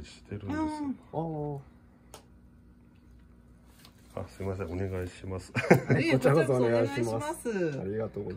りしてるんですよ。あすみません、お願いします。ちお願いします。ありがとうございます。